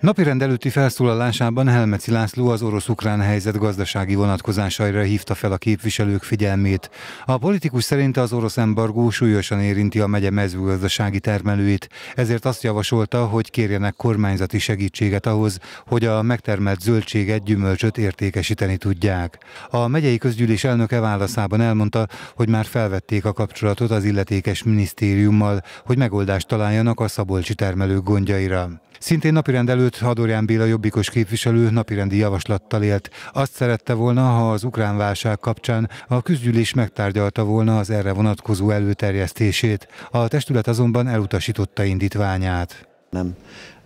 Napirend előtti felszólalásában Helmeci László az orosz-ukrán helyzet gazdasági vonatkozásaira hívta fel a képviselők figyelmét. A politikus szerint az orosz embargó súlyosan érinti a megye mezőgazdasági termelőit, ezért azt javasolta, hogy kérjenek kormányzati segítséget ahhoz, hogy a megtermelt zöldséget, gyümölcsöt értékesíteni tudják. A megyei közgyűlés elnöke válaszában elmondta, hogy már felvették a kapcsolatot az illetékes minisztériummal, hogy megoldást találjanak a szabolcsi termelők gondjaira. Szintén napirend előtt Hadorján Béla jobbikos képviselő napirendi javaslattal élt. Azt szerette volna, ha az ukrán válság kapcsán a közgyűlés megtárgyalta volna az erre vonatkozó előterjesztését. A testület azonban elutasította indítványát. Nem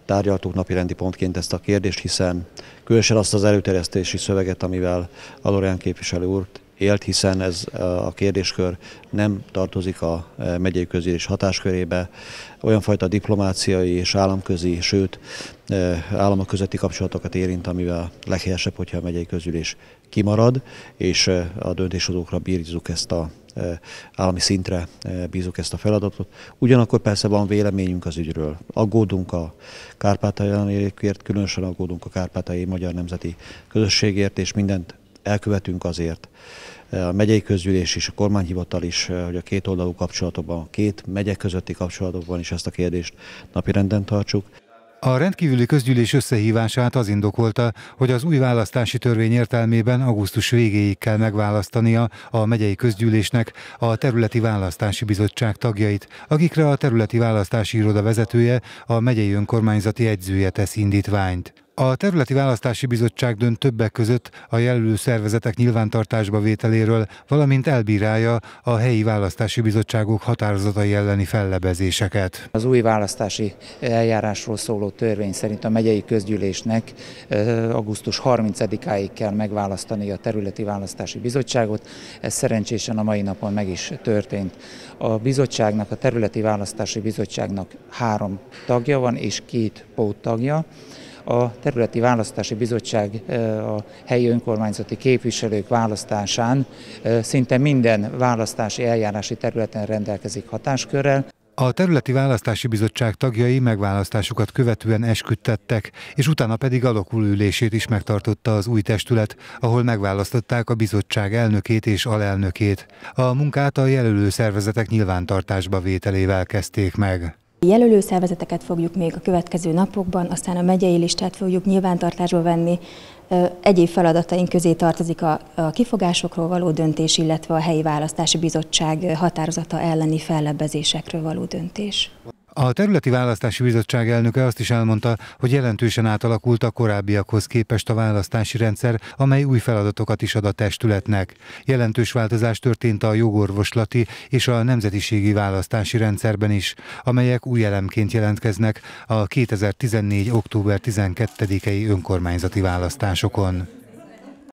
tárgyaltuk napirendi pontként ezt a kérdést, hiszen különösen azt az előterjesztési szöveget, amivel Adorján képviselő úr élt, hiszen ez a kérdéskör nem tartozik a megyei közgyűlés hatáskörébe. Olyan fajta diplomáciai és államközi, sőt államok közötti kapcsolatokat érint, amivel leghelyesebb, hogyha a megyei közgyűlés kimarad, és a döntéshozókra bírjuk ezt a állami szintre bízunk ezt a feladatot. Ugyanakkor persze van véleményünk az ügyről. Aggódunk a kárpátaljánérkért, különösen aggódunk a kárpátai magyar nemzeti közösségért, és mindent elkövetünk azért, a megyei közgyűlés és a kormányhivatal is, eh, hogy a két oldalú kapcsolatokban, a két megyek közötti kapcsolatokban is ezt a kérdést napirenden tartsuk. A rendkívüli közgyűlés összehívását az indokolta, hogy az új választási törvény értelmében augusztus végéig kell megválasztania a megyei közgyűlésnek a területi választási bizottság tagjait, akikre a területi választási iroda vezetője, a megyei önkormányzati egyzője tesz indítványt. A Területi Választási Bizottság dönt többek között a jelölő szervezetek nyilvántartásba vételéről, valamint elbírálja a helyi választási bizottságok határozatai elleni fellebezéseket. Az új választási eljárásról szóló törvény szerint a megyei közgyűlésnek augusztus 30-áig kell megválasztani a Területi Választási Bizottságot. Ez szerencsésen a mai napon meg is történt. A bizottságnak, a Területi Választási Bizottságnak három tagja van és két póttagja a Területi Választási Bizottság a helyi önkormányzati képviselők választásán szinte minden választási eljárási területen rendelkezik hatáskörrel. A területi választási bizottság tagjai megválasztásukat követően esküdtettek, és utána pedig alakulülését is megtartotta az új testület, ahol megválasztották a bizottság elnökét és alelnökét. A munkát a jelölő szervezetek nyilvántartásba vételével kezdték meg. Jelölő szervezeteket fogjuk még a következő napokban, aztán a megyei listát fogjuk nyilvántartásba venni. Egyéb feladataink közé tartozik a, kifogásokról való döntés, illetve a helyi választási bizottság határozata elleni fellebbezésekről való döntés. A területi választási bizottság elnöke azt is elmondta, hogy jelentősen átalakult a korábbiakhoz képest a választási rendszer, amely új feladatokat is ad a testületnek. Jelentős változás történt a jogorvoslati és a nemzetiségi választási rendszerben is, amelyek új elemként jelentkeznek a 2014. október 12-i önkormányzati választásokon.